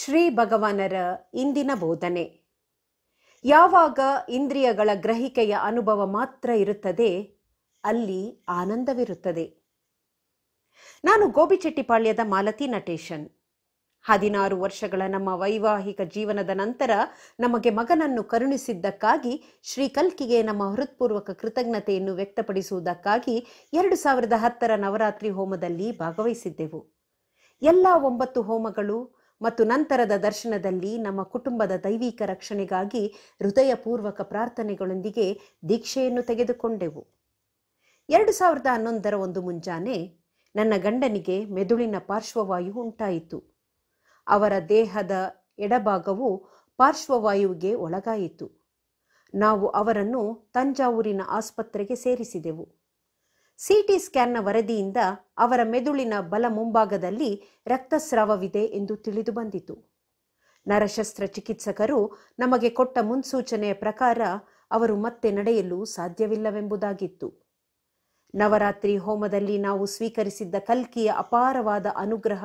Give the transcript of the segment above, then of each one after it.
ಶ್ರೀ ಭಗವಾನರ ಇಂದಿನ ಬೋಧನೆ ಯಾವಾಗ ಇಂದ್ರಿಯಗಳ ಗ್ರಹಿಕೆಯ ಅನುಭವ ಮಾತ್ರ ಇರುತ್ತದೆ ಅಲ್ಲಿ ಆನಂದವಿರುತ್ತದೆ ನಾನು ಗೋಬಿಚೆಟ್ಟಿಪಾಳ್ಯದ ಮಾಲತಿ ನಟೇಶನ್ ಹದಿನಾರು ವರ್ಷಗಳ ನಮ್ಮ ವೈವಾಹಿಕ ಜೀವನದ ನಂತರ ನಮಗೆ ಮಗನನ್ನು ಕರುಣಿಸಿದ್ದಕ್ಕಾಗಿ ಶ್ರೀ ಕಲ್ಕಿಗೆ ನಮ್ಮ ಹೃತ್ಪೂರ್ವಕ ಕೃತಜ್ಞತೆಯನ್ನು ವ್ಯಕ್ತಪಡಿಸುವುದಕ್ಕಾಗಿ ಎರಡು ಸಾವಿರದ ಹತ್ತರ ನವರಾತ್ರಿ ಹೋಮದಲ್ಲಿ ಭಾಗವಹಿಸಿದ್ದೆವು ಎಲ್ಲ ಒಂಬತ್ತು ಹೋಮಗಳು ಮತ್ತು ನಂತರದ ದರ್ಶನದಲ್ಲಿ ನಮ್ಮ ಕುಟುಂಬದ ದೈವಿಕ ರಕ್ಷಣೆಗಾಗಿ ಹೃದಯಪೂರ್ವಕ ಪ್ರಾರ್ಥನೆಗಳೊಂದಿಗೆ ದೀಕ್ಷೆಯನ್ನು ತೆಗೆದುಕೊಂಡೆವು ಎರಡು ಸಾವಿರದ ಹನ್ನೊಂದರ ಒಂದು ಮುಂಜಾನೆ ನನ್ನ ಗಂಡನಿಗೆ ಮೆದುಳಿನ ಪಾರ್ಶ್ವವಾಯು ಉಂಟಾಯಿತು ಅವರ ದೇಹದ ಎಡಭಾಗವು ಪಾರ್ಶ್ವವಾಯುವಿಗೆ ಒಳಗಾಯಿತು ನಾವು ಅವರನ್ನು ತಂಜಾವೂರಿನ ಆಸ್ಪತ್ರೆಗೆ ಸೇರಿಸಿದೆವು ಸಿಟಿ ಸ್ಕ್ಯಾನ್ನ ವರದಿಯಿಂದ ಅವರ ಮೆದುಳಿನ ಬಲ ಮುಂಭಾಗದಲ್ಲಿ ರಕ್ತಸ್ರಾವವಿದೆ ಎಂದು ತಿಳಿದು ಬಂದಿತು ನರಶಸ್ತ್ರ ಚಿಕಿತ್ಸಕರು ನಮಗೆ ಕೊಟ್ಟ ಮುನ್ಸೂಚನೆಯ ಪ್ರಕಾರ ಅವರು ಮತ್ತೆ ನಡೆಯಲು ಸಾಧ್ಯವಿಲ್ಲವೆಂಬುದಾಗಿತ್ತು ನವರಾತ್ರಿ ಹೋಮದಲ್ಲಿ ನಾವು ಸ್ವೀಕರಿಸಿದ್ದ ಕಲ್ಕಿಯ ಅಪಾರವಾದ ಅನುಗ್ರಹ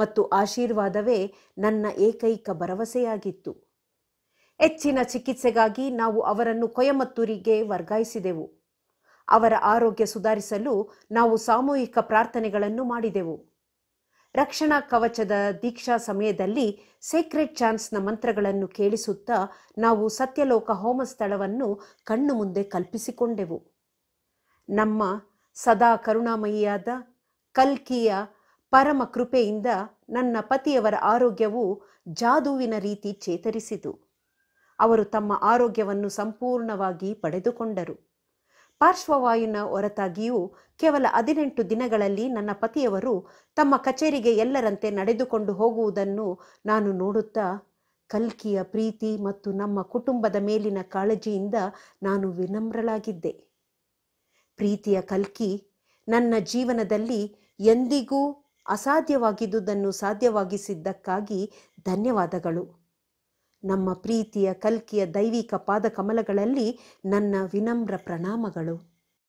ಮತ್ತು ಆಶೀರ್ವಾದವೇ ನನ್ನ ಏಕೈಕ ಭರವಸೆಯಾಗಿತ್ತು ಹೆಚ್ಚಿನ ಚಿಕಿತ್ಸೆಗಾಗಿ ನಾವು ಅವರನ್ನು ಕೊಯಮತ್ತೂರಿಗೆ ವರ್ಗಾಯಿಸಿದೆವು ಅವರ ಆರೋಗ್ಯ ಸುಧಾರಿಸಲು ನಾವು ಸಾಮೂಹಿಕ ಪ್ರಾರ್ಥನೆಗಳನ್ನು ಮಾಡಿದೆವು ರಕ್ಷಣಾ ಕವಚದ ದೀಕ್ಷಾ ಸಮಯದಲ್ಲಿ ಸೇಕ್ರೆಡ್ ಚಾನ್ಸ್ನ ಮಂತ್ರಗಳನ್ನು ಕೇಳಿಸುತ್ತಾ ನಾವು ಸತ್ಯಲೋಕ ಹೋಮ ಸ್ಥಳವನ್ನು ಕಣ್ಣು ಮುಂದೆ ಕಲ್ಪಿಸಿಕೊಂಡೆವು ನಮ್ಮ ಸದಾ ಕರುಣಾಮಯಿಯಾದ ಕಲ್ಕಿಯ ಪರಮ ಕೃಪೆಯಿಂದ ನನ್ನ ಪತಿಯವರ ಆರೋಗ್ಯವು ಜಾದುವಿನ ರೀತಿ ಚೇತರಿಸಿತು ಅವರು ತಮ್ಮ ಆರೋಗ್ಯವನ್ನು ಸಂಪೂರ್ಣವಾಗಿ ಪಡೆದುಕೊಂಡರು ಪಾರ್ಶ್ವವಾಯುನ ಹೊರತಾಗಿಯೂ ಕೇವಲ ಹದಿನೆಂಟು ದಿನಗಳಲ್ಲಿ ನನ್ನ ಪತಿಯವರು ತಮ್ಮ ಕಚೇರಿಗೆ ಎಲ್ಲರಂತೆ ನಡೆದುಕೊಂಡು ಹೋಗುವುದನ್ನು ನಾನು ನೋಡುತ್ತಾ ಕಲ್ಕಿಯ ಪ್ರೀತಿ ಮತ್ತು ನಮ್ಮ ಕುಟುಂಬದ ಮೇಲಿನ ಕಾಳಜಿಯಿಂದ ನಾನು ವಿನಮ್ರಳಾಗಿದ್ದೆ ಪ್ರೀತಿಯ ಕಲ್ಕಿ ನನ್ನ ಜೀವನದಲ್ಲಿ ಎಂದಿಗೂ ಅಸಾಧ್ಯವಾಗಿದ್ದುದನ್ನು ಸಾಧ್ಯವಾಗಿಸಿದ್ದಕ್ಕಾಗಿ ಧನ್ಯವಾದಗಳು ನಮ್ಮ ಪ್ರೀತಿಯ ಕಲ್ಕಿಯ ದೈವಿಕ ಪಾದಕಮಲಗಳಲ್ಲಿ ನನ್ನ ವಿನಮ್ರ ಪ್ರಣಾಮಗಳು